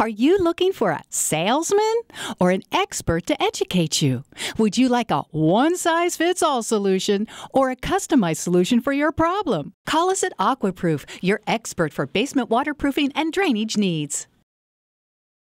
Are you looking for a salesman or an expert to educate you? Would you like a one size fits all solution or a customized solution for your problem? Call us at Aquaproof, your expert for basement waterproofing and drainage needs.